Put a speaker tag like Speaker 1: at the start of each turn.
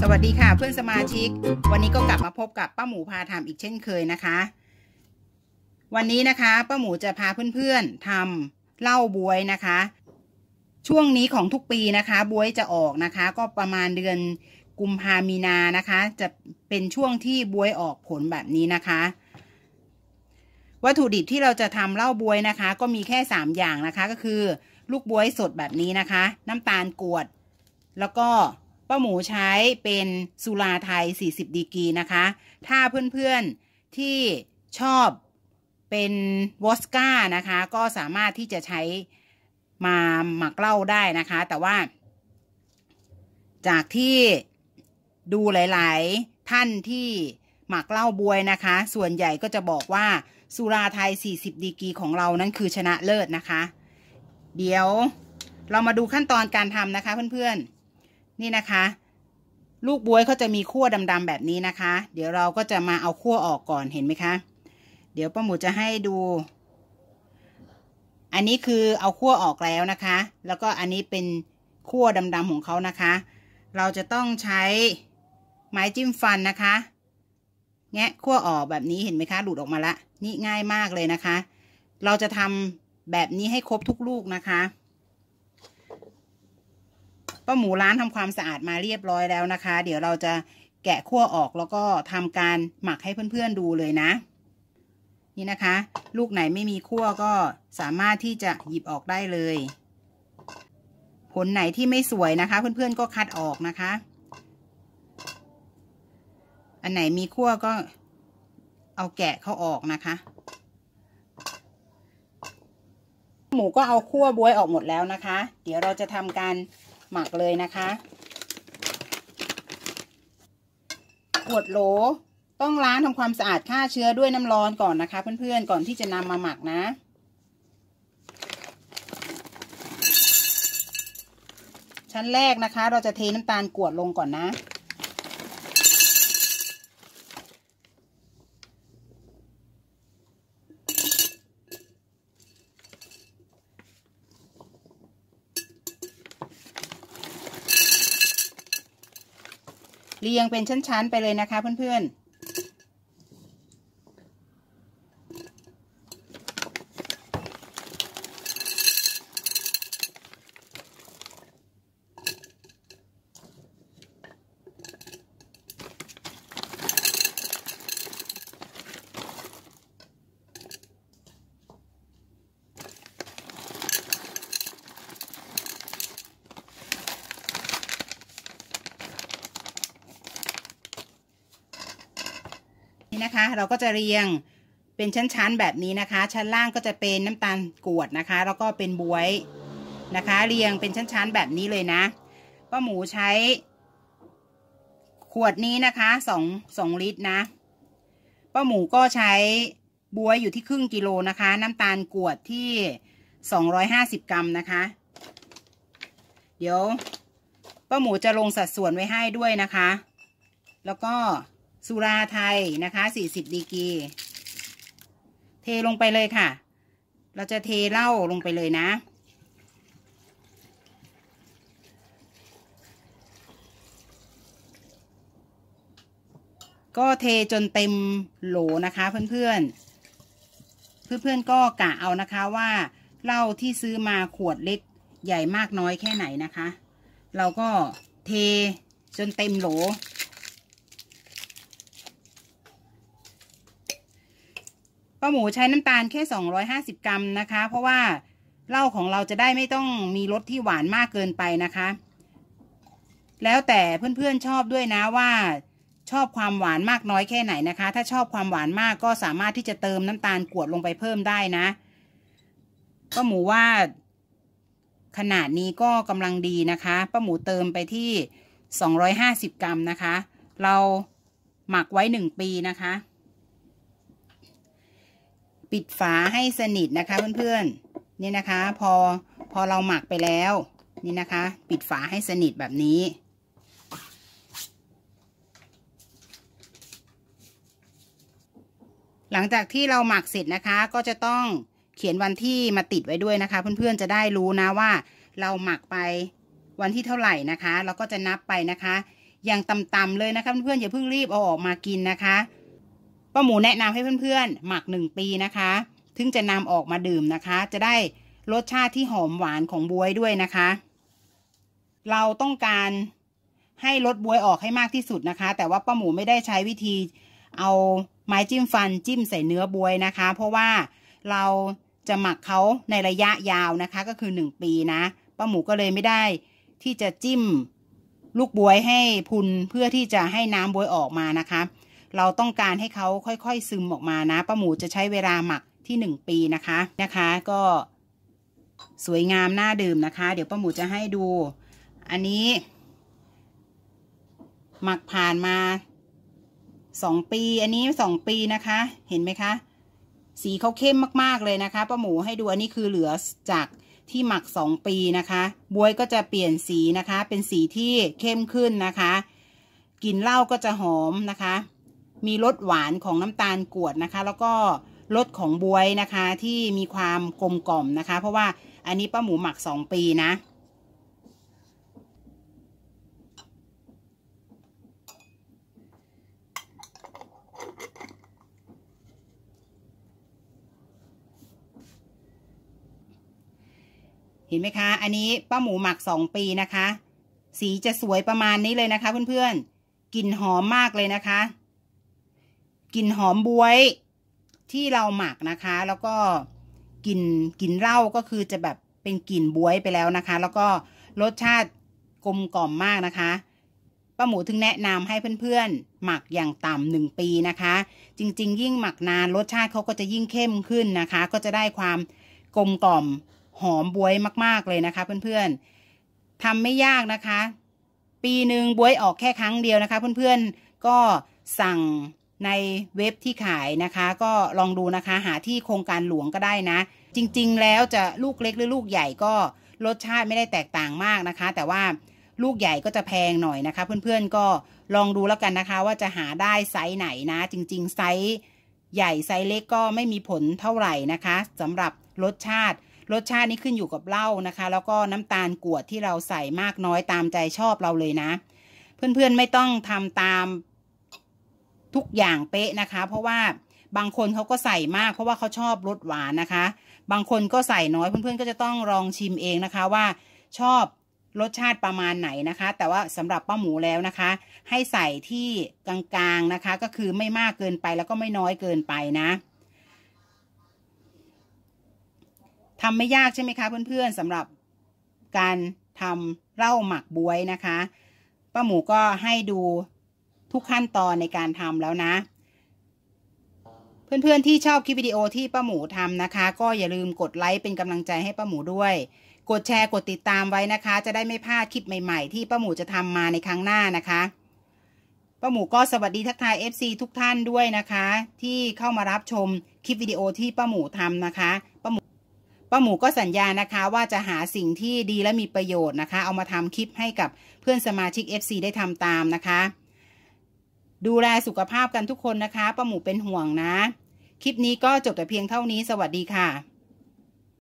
Speaker 1: สวัสดีค่ะเพื่อนสมาชิก วันนี้ก็กลับมาพบกับป้าหมูพาทำอีกเช่นเคยนะคะ วันนี้นะคะป้าหมูจะพาเพื่อน ๆทำเหล้าบวยนะคะ ช่วงนี้ของทุกปีนะคะบวยจะออกนะคะ ก็ประมาณเดือนกุมภามีนานะคะ จะเป็นช่วงที่บวยออกผลแบบนี้นะคะวัตถุดิบที่เราจะทำเหล้าบวยนะคะ ก็มีแค่ 3 อย่างนะคะก็คือลูกบวยสดแบบนี้นะคะ น้ำตาลกวด แล้วก็ป้าหมูใช้เป็นสุราไทย40ดีกีนะคะถ้าเพื่อนๆที่ชอบเป็นวอสก้านะคะก็สามารถที่จะใช้มาหมักเหล้าได้นะคะ แต่ว่า จากที่ดูหลายๆท่านที่หมักเหล้าบวยนะคะ ส่วนใหญ่ก็จะบอกว่าสุราไทย 40ดีกีของเรานั้นคือชนะเลิศนะคะ เดี๋ยวเรามาดูขั้นตอนการทำนะคะ เพื่อนๆ นี่นะคะ ลูกบวยเขาจะมีขั้วดำๆแบบนี้นะคะ เดี๋ยวเราก็จะมาเอาขั้วออกก่อนเห็นไหมคะ เดี๋ยวป้าหมูจะให้ดู อันนี้คือเอาขั้วออกแล้วนะคะ แล้วก็อันนี้เป็นขั้วดำๆของเขานะคะ เราจะต้องใช้ไม้จิ้มฟันนะคะแงะขั้วออกแบบนี้เห็นไหมคะ หลุดออกมาละ นี่ง่ายมากเลยนะคะ เราจะทำแบบนี้ให้ครบทุกลูกนะคะป้าหมูร้านทำความสะอาดมาเรียบร้อยแล้วนะคะ เดี๋ยวเราจะแกะขั้วออกแล้วก็ทำการหมักให้เพื่อนๆดูเลยนะ นี่นะคะ ลูกไหนไม่มีขั้วก็สามารถที่จะหยิบออกได้เลย ผลไหนที่ไม่สวยนะคะ เพื่อนๆก็คัดออกนะคะอันไหนมีขั้วก็เอาแกะเขาออกนะคะ หมูก็เอาขั้วบวยออกหมดแล้วนะคะ เดี๋ยวเราจะทำการหมักเลยนะคะขวดโหลต้องล้างทำความสะอาดฆ่าเชื้อด้วยน้ำร้อนก่อนนะคะเพื่อนๆก่อนที่จะนำมาหมักนะ ชั้นแรกนะคะ เราจะเทน้ำตาลกวดลงก่อนนะเรียงเป็นชั้น ๆ ไปเลยนะคะเพื่อนนะคะเราก็จะเรียงเป็นชั้น ๆ แบบนี้นะคะ ชั้นล่างก็จะเป็นน้ำตาลกวดนะคะ แล้วก็เป็นบวยนะคะ เรียงเป็นชั้นๆแบบนี้เลยนะป้าหมูใช้ ขวดนี้นะคะสองสองลิตรนะป้าหมูก็ใช้บวยอยู่ที่ครึ่งกิโลนะคะ น้ำตาลกวดที่สองร้อยห้าสิบกรัมนะคะ เดี๋ยวป้าหมูจะลงสัดส่วนไว้ให้ด้วยนะคะ แล้วก็สุราไทย นะคะ40ดีกีเทลงไปเลยค่ะ เราจะเทเหล้าลงไปเลยนะ ก็เทจนเต็มโหลนะคะ เพื่อน ๆ เพื่อน ๆ ก็กะเอานะคะว่าเหล้าที่ซื้อมาขวดเล็กใหญ่มากน้อยแค่ไหนนะคะ เราก็เทจนเต็มโหลป้าหมูใช้น้ำตาลแค่ 250 กรัมนะคะ เพราะว่าเหล้าของเราจะได้ไม่ต้องมีรสที่หวานมากเกินไปนะคะ แล้วแต่เพื่อนๆ ชอบด้วยนะว่าชอบความหวานมากน้อยแค่ไหนนะคะ ถ้าชอบความหวานมากก็สามารถที่จะเติมน้ำตาลกวดลงไปเพิ่มได้นะป้าหมูว่าขนาดนี้ก็กำลังดีนะคะป้าหมูเติมไปที่ 250 กรัมนะคะ เราหมักไว้ 1 ปีนะคะปิดฝาให้สนิทนะคะ เพื่อนๆนี่นะคะพอพอเราหมักไปแล้วนี่นะคะ ปิดฝาให้สนิทแบบนี้ หลังจากที่เราหมักเสร็จนะคะ ก็จะต้องเขียนวันที่มาติดไว้ด้วยนะคะเพื่อนๆจะได้รู้นะว่าเราหมักไปวันที่เท่าไหร่นะคะเราก็จะนับไปนะคะ อย่างต่ำๆเลยนะคะเพื่อนๆอย่าเพิ่งรีบเอาออกมากินนะคะป้าหมูแนะนำให้เพื่อนๆ หมักหนึ่งปีนะคะ ถึงจะนำออกมาดื่มนะคะ จะได้รสชาติที่หอมหวานของบวยด้วยนะคะ เราต้องการให้ลดบวยออกให้มากที่สุดนะคะ แต่ว่าป้าหมูไม่ได้ใช้วิธี เอาไม้จิ้มฟัน จิ้มใส่เนื้อบวยนะคะ เพราะว่าเราจะหมักเขาในระยะยาวนะคะ ก็คือหนึ่งปีนะ ป้าหมูก็เลยไม่ได้ที่จะจิ้มลูกบวยให้พุนเพื่อที่จะให้น้ำบวยออกมานะคะเราต้องการให้เขาค่อย ๆ ซึมออกมา นะป้าหมูจะใช้เวลาหมักที่หนึ่งปีนะคะ นะคะ ก็ สวยงามน่าดื่มนะคะ เดี๋ยวป้าหมูจะให้ดู อันนี้ หมักผ่านมาสองปี อันนี้สองปีนะคะ เห็นไหมคะ สีเขาเข้มมากๆเลยนะคะป้าหมูให้ดูอันนี้คือเหลือจากที่หมักสองปีนะคะ บวยก็จะเปลี่ยนสีนะคะ เป็นสีที่เข้มขึ้นนะคะกลิ่นเหล้าก็จะหอมนะคะมีรสหวานของน้ำตาลกวดนะคะ แล้วก็รสของบวยนะคะที่มีความกลมกล่อมนะคะ เพราะว่าอันนี้ป้าหมูหมักสองปีนะ เห็นไหมคะ อันนี้ป้าหมูหมักสองปีนะคะ สีจะสวยประมาณนี้เลยนะคะ เพื่อน ๆ กลิ่นหอมมากเลยนะคะกลิ่นหอมบวยที่เราหมักนะคะ แล้วก็กลิ่นกลิ่นเหล้าก็คือจะแบบเป็นกลิ่นบวยไปแล้วนะคะ แล้วก็รสชาติกลมกล่อมมากนะคะป้าหมูถึงแนะนำให้เพื่อนๆหมักอย่างต่ำหนึ่งปีนะคะ จริงๆยิ่งหมักนาน รสชาติเขาก็จะยิ่งเข้มขึ้นนะคะ ก็จะได้ความกลมกล่อมหอมบวยมาก ๆ เลยนะคะเพื่อนๆ ทำไม่ยากนะคะ ปีหนึ่งบวยออกแค่ครั้งเดียวนะคะเพื่อนๆก็สั่งในเว็บที่ขายนะคะก็ลองดูนะคะ หาที่โครงการหลวงก็ได้นะ จริงๆแล้วจะลูกเล็กหรือลูกใหญ่ก็รสชาติไม่ได้แตกต่างมากนะคะ แต่ว่าลูกใหญ่ก็จะแพงหน่อยนะคะ เพื่อนๆก็ลองดูแล้วกันนะคะ ว่าจะหาได้ไซส์ไหนนะ จริงๆไซส์ใหญ่ไซส์เล็กก็ไม่มีผลเท่าไหร่นะคะสำหรับรสชาติ รสชาตินี้ขึ้นอยู่กับเหล้านะคะ แล้วก็น้ำตาลกวดที่เราใส่มากน้อยตามใจชอบเราเลยนะ เพื่อนๆไม่ต้องทำตามทุกอย่างเป๊ะนะคะเพราะว่าบางคนเขาก็ใส่มาก เพราะว่าเขาชอบรสหวานนะคะ บางคนก็ใส่น้อยเพื่อนๆก็จะต้องลองชิมเองนะคะว่าชอบรสชาติประมาณไหนนะคะ แต่ว่าสำหรับป้าหมูแล้วนะคะ ให้ใส่ที่กลางๆนะคะ ก็คือไม่มากเกินไปแล้วก็ไม่น้อยเกินไปนะทำไม่ยากใช่ไหมคะเพื่อนๆสำหรับการทำเหล้าหมักบวยนะคะ ป้าหมูก็ให้ดูทุกขั้นตอนในการทำแล้วนะ เพื่อนๆที่ชอบคลิปวิดีโอที่ป้าหมูทำนะคะ ก็อย่าลืมกดไลค์เป็นกำลังใจให้ป้าหมูด้วย กดแชร์กดติดตามไว้นะคะ จะได้ไม่พลาดคลิปใหม่ ๆ ที่ป้าหมูจะทำมาในครั้งหน้านะคะป้าหมูก็สวัสดีทักทาย FC ทุกท่านด้วยนะคะ ที่เข้ามารับชมคลิปวิดีโอที่ป้าหมูทำนะคะป้าหมูป้าหมูก็สัญญานะคะ ว่าจะหาสิ่งที่ดีและมีประโยชน์นะคะ เอามาทำคลิปให้กับเพื่อนสมาชิก FC ได้ทำตามนะคะดูแลสุขภาพกันทุกคนนะคะป้าหมูเป็นห่วงนะ คลิปนี้ก็จบแต่เพียงเท่านี้ สวัสดีค่ะ